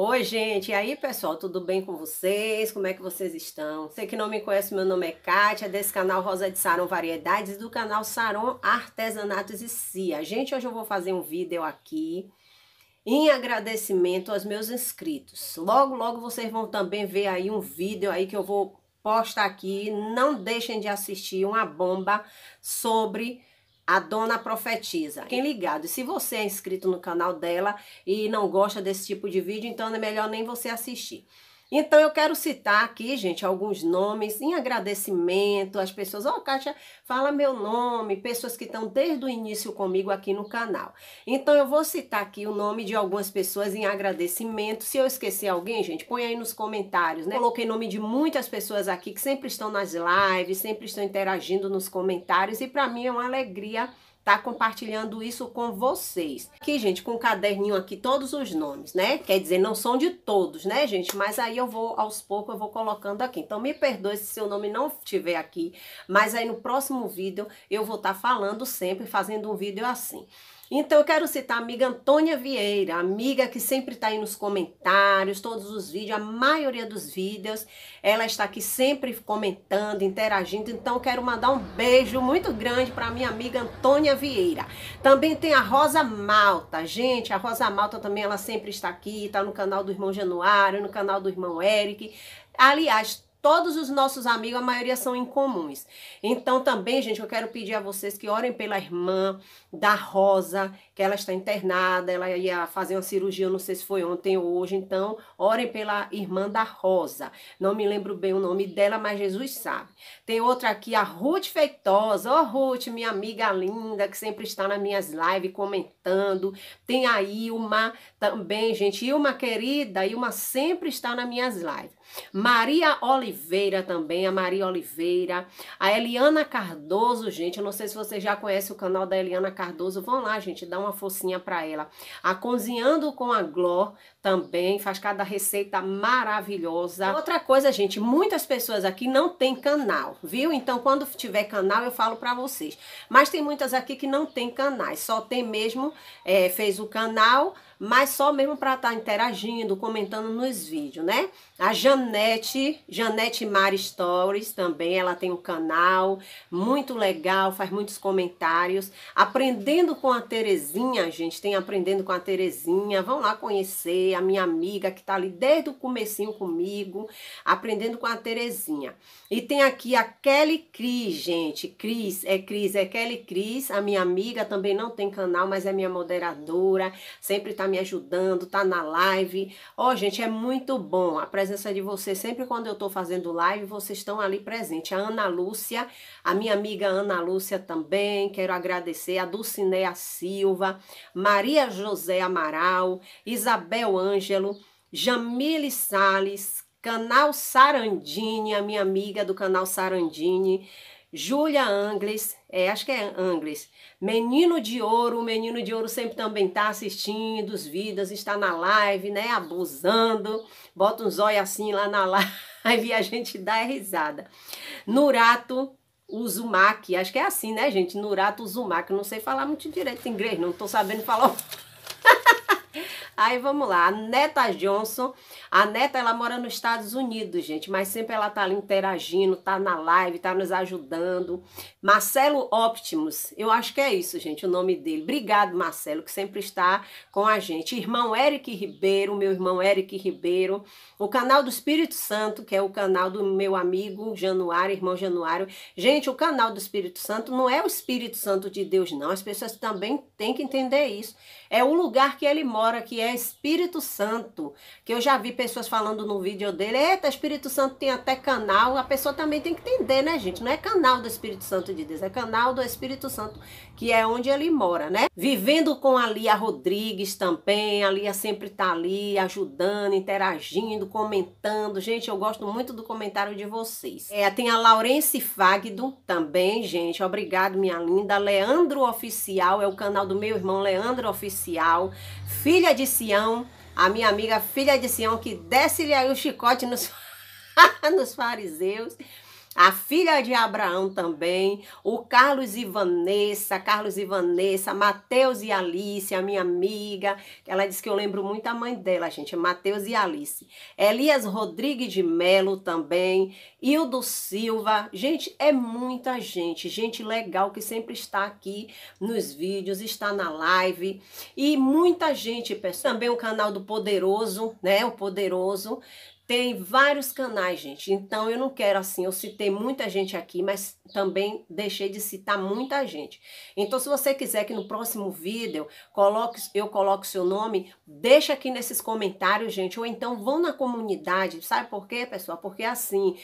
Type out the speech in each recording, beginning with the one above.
Oi, gente. E aí, pessoal, tudo bem com vocês? Como é que vocês estão? Você que não me conhece, meu nome é Kátia, desse canal Rosa de Saron Variedades, do canal Saron Artesanatos e Cia. Gente, hoje eu vou fazer um vídeo aqui em agradecimento aos meus inscritos. Logo, logo vocês vão também ver aí um vídeo aí que eu vou postar aqui. Não deixem de assistir uma bomba sobre a Dona Profetiza. Fiquem ligados. Se você é inscrito no canal dela e não gosta desse tipo de vídeo, então é melhor nem você assistir. Então eu quero citar aqui, gente, alguns nomes em agradecimento às pessoas. Ó, oh, Kátia, fala meu nome, pessoas que estão desde o início comigo aqui no canal. Então eu vou citar aqui o nome de algumas pessoas em agradecimento. Se eu esquecer alguém, gente, põe aí nos comentários, né? Coloquei nome de muitas pessoas aqui que sempre estão nas lives, sempre estão interagindo nos comentários e para mim é uma alegria tá compartilhando isso com vocês. Aqui, gente, com um caderninho aqui, todos os nomes, né? Quer dizer, não são de todos, né, gente? Mas aí eu vou, aos poucos, eu vou colocando aqui. Então, me perdoe se seu nome não estiver aqui, mas aí no próximo vídeo eu vou estar tá falando sempre, fazendo um vídeo assim. Então eu quero citar a amiga Antônia Vieira, amiga que sempre está aí nos comentários, todos os vídeos, a maioria dos vídeos, ela está aqui sempre comentando, interagindo. Então eu quero mandar um beijo muito grande para minha amiga Antônia Vieira. Também tem a Rosa Malta, gente, a Rosa Malta também ela sempre está aqui, está no canal do irmão Januário, no canal do irmão Eric. Aliás, todos os nossos amigos, a maioria são incomuns. Então também, gente, eu quero pedir a vocês que orem pela irmã da Rosa, que ela está internada, ela ia fazer uma cirurgia, não sei se foi ontem ou hoje, então orem pela irmã da Rosa. Não me lembro bem o nome dela, mas Jesus sabe. Tem outra aqui, a Ruth Feitosa. Ó oh, Ruth, minha amiga linda, que sempre está nas minhas lives comentando. Tem a Ilma também, gente. Ilma querida, Ilma sempre está nas minhas lives. Maria Oliveira também, a Maria Oliveira, a Eliana Cardoso, gente, eu não sei se vocês já conhecem o canal da Eliana Cardoso, vão lá, gente, dá uma forcinha para ela. A Cozinhando com a Gló também faz cada receita maravilhosa. Outra coisa, gente, muitas pessoas aqui não tem canal, viu? Então quando tiver canal eu falo para vocês. Mas tem muitas aqui que não tem canais, só tem mesmo é, fez o canal mas só mesmo para estar tá interagindo, comentando nos vídeos, né? A Janete, Janete Mari Stories também, ela tem um canal muito legal, faz muitos comentários. Aprendendo com a Terezinha, gente, tem Aprendendo com a Terezinha, vão lá conhecer a minha amiga que tá ali desde o comecinho comigo, Aprendendo com a Terezinha. E tem aqui a Kelly Cris, gente, Cris, é Cris, é Kelly Cris, a minha amiga, também não tem canal, mas é minha moderadora, sempre tá tá me ajudando, tá na live. Ó, oh, gente, é muito bom a presença de vocês. Sempre quando eu tô fazendo live, vocês estão ali presente. A Ana Lúcia, a minha amiga Ana Lúcia também, quero agradecer. A Dulcineia Silva, Maria José Amaral, Isabel Ângelo, Jamile Sales, canal Sarandini, a minha amiga do canal Sarandini. Julia Angles, é, acho que é Angles, Menino de Ouro, o Menino de Ouro sempre também está assistindo os vídeos, está na live, né, abusando, bota um zóio assim lá na live e a gente dá risada. Nurato Uzumaki, acho que é assim, né, gente, Nurato Uzumaki, não sei falar muito direito em inglês, não estou sabendo falar... Aí vamos lá, a Neta Johnson, a neta, ela mora nos Estados Unidos, gente, mas sempre ela tá ali interagindo, tá na live, tá nos ajudando. Marcelo Optimus, eu acho que é isso, gente, o nome dele. Obrigado, Marcelo, que sempre está com a gente. Irmão Eric Ribeiro, meu irmão Eric Ribeiro. O canal do Espírito Santo, que é o canal do meu amigo Januário, irmão Januário. Gente, o canal do Espírito Santo não é o Espírito Santo de Deus, não. As pessoas também têm que entender isso. É o lugar que ele mora, que é Espírito Santo, que eu já vi pessoas falando no vídeo dele, eita, Espírito Santo tem até canal. A pessoa também tem que entender, né, gente? Não é canal do Espírito Santo de Deus, é canal do Espírito Santo, que é onde ele mora, né? Vivendo com a Lia Rodrigues também, a Lia sempre tá ali ajudando, interagindo, comentando. Gente, eu gosto muito do comentário de vocês. É, tem a Laurence Fagdo também, gente. Obrigado, minha linda. Leandro Oficial, é o canal do meu irmão Leandro Oficial. Filha de Sião a minha amiga filha de Sião, que desce-lhe aí o chicote nos, nos fariseus a filha de Abraão também, o Carlos e Vanessa, Carlos e Vanessa, Matheus e Alice, a minha amiga, ela disse que eu lembro muito a mãe dela, gente, Matheus e Alice. Elias Rodrigues de Melo também, Hildo Silva, gente, é muita gente, gente legal que sempre está aqui nos vídeos, está na live, e muita gente, pessoal, também o canal do Poderoso, né, o Poderoso, tem vários canais, gente. Então eu não quero assim, eu citei muita gente aqui, mas também deixei de citar muita gente. Então se você quiser que no próximo vídeo coloque, eu coloque seu nome, deixa aqui nesses comentários, gente, ou então vão na comunidade. Sabe por quê, pessoal? Porque assim,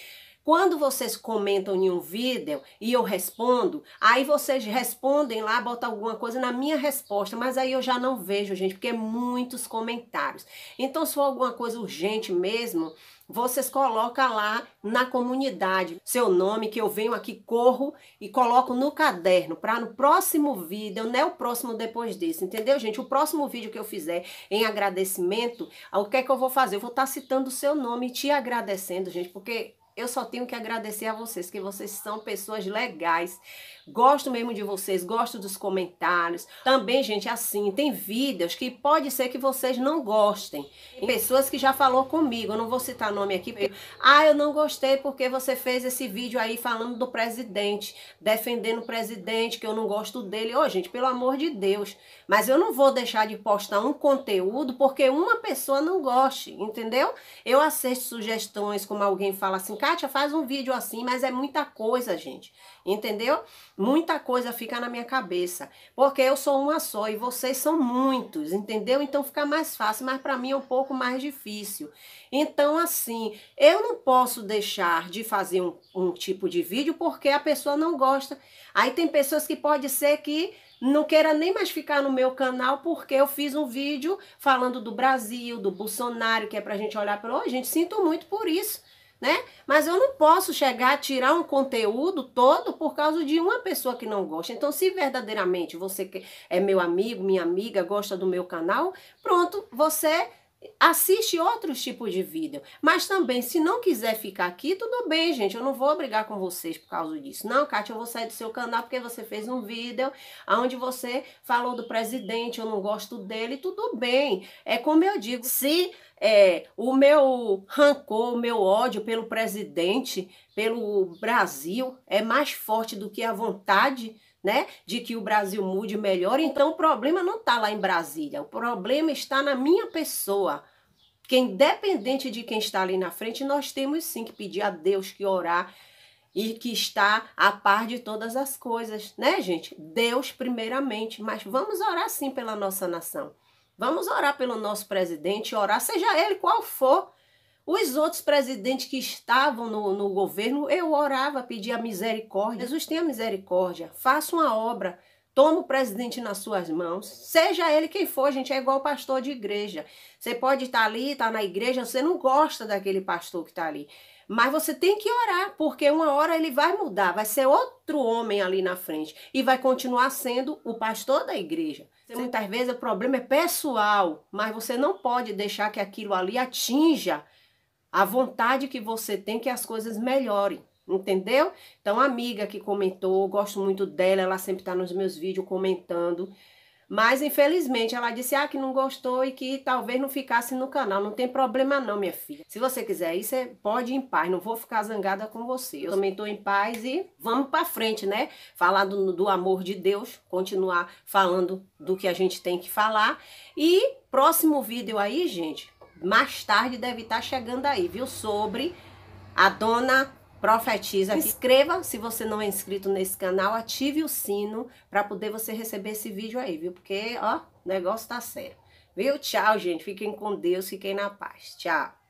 quando vocês comentam em um vídeo e eu respondo, aí vocês respondem lá, botam alguma coisa na minha resposta, mas aí eu já não vejo, gente, porque é muitos comentários. Então, se for alguma coisa urgente mesmo, vocês colocam lá na comunidade seu nome, que eu venho aqui, corro e coloco no caderno para no próximo vídeo, né, o próximo depois desse, entendeu, gente? O próximo vídeo que eu fizer em agradecimento, o que é que eu vou fazer? Eu vou estar tá citando o seu nome e te agradecendo, gente, porque eu só tenho que agradecer a vocês, que vocês são pessoas legais. Gosto mesmo de vocês, gosto dos comentários. Também, gente, assim, tem vídeos que pode ser que vocês não gostem. Pessoas que já falou comigo, eu não vou citar nome aqui. Porque, ah, eu não gostei porque você fez esse vídeo aí falando do presidente, defendendo o presidente, que eu não gosto dele. Ô, oh, gente, pelo amor de Deus. Mas eu não vou deixar de postar um conteúdo porque uma pessoa não goste, entendeu? Eu aceito sugestões, como alguém fala assim, Kátia, faz um vídeo assim, mas é muita coisa, gente. Entendeu? Muita coisa fica na minha cabeça. Porque eu sou uma só e vocês são muitos, entendeu? Então fica mais fácil, mas para mim é um pouco mais difícil. Então, assim, eu não posso deixar de fazer um, um tipo de vídeo porque a pessoa não gosta. Aí tem pessoas que pode ser que não queira nem mais ficar no meu canal porque eu fiz um vídeo falando do Brasil, do Bolsonaro, que é pra gente olhar para hoje. Oh, gente, sinto muito por isso né? Mas eu não posso chegar a tirar um conteúdo todo por causa de uma pessoa que não gosta. Então, se verdadeiramente você é meu amigo, minha amiga, gosta do meu canal, pronto, você assiste outros tipos de vídeo. Mas também, se não quiser ficar aqui, tudo bem, gente. Eu não vou brigar com vocês por causa disso. Não, Kátia, eu vou sair do seu canal porque você fez um vídeo onde você falou do presidente, eu não gosto dele. Tudo bem. É como eu digo, se é, o meu rancor, o meu ódio pelo presidente, pelo Brasil, é mais forte do que a vontade né, de que o Brasil mude melhor. Então o problema não está lá em Brasília, o problema está na minha pessoa. Que independente de quem está ali na frente, nós temos sim que pedir a Deus que orar e que está a par de todas as coisas, né, gente? Deus primeiramente, mas vamos orar sim pela nossa nação. Vamos orar pelo nosso presidente, orar seja ele qual for, os outros presidentes que estavam no, no governo, eu orava, pedia misericórdia. Jesus tenha misericórdia, faça uma obra, toma o presidente nas suas mãos, seja ele quem for, gente, é igual pastor de igreja. Você pode estar tá ali, estar tá na igreja, você não gosta daquele pastor que está ali. Mas você tem que orar, porque uma hora ele vai mudar, vai ser outro homem ali na frente e vai continuar sendo o pastor da igreja. Muitas vezes o problema é pessoal, mas você não pode deixar que aquilo ali atinja a vontade que você tem que as coisas melhorem. Entendeu? Então, amiga que comentou, gosto muito dela, ela sempre está nos meus vídeos comentando. Mas, infelizmente, ela disse ah, que não gostou e que talvez não ficasse no canal. Não tem problema não, minha filha. Se você quiser isso, pode ir em paz. Não vou ficar zangada com você. Eu também estou em paz e vamos para frente, né? Falar do, do amor de Deus, continuar falando do que a gente tem que falar. E próximo vídeo aí, gente, mais tarde deve estar tá chegando aí, viu? Sobre a dona profetiza. Inscreva se você não é inscrito nesse canal, ative o sino para poder você receber esse vídeo aí, viu? Porque, ó, o negócio tá sério. Viu? Tchau, gente. Fiquem com Deus, fiquem na paz. Tchau.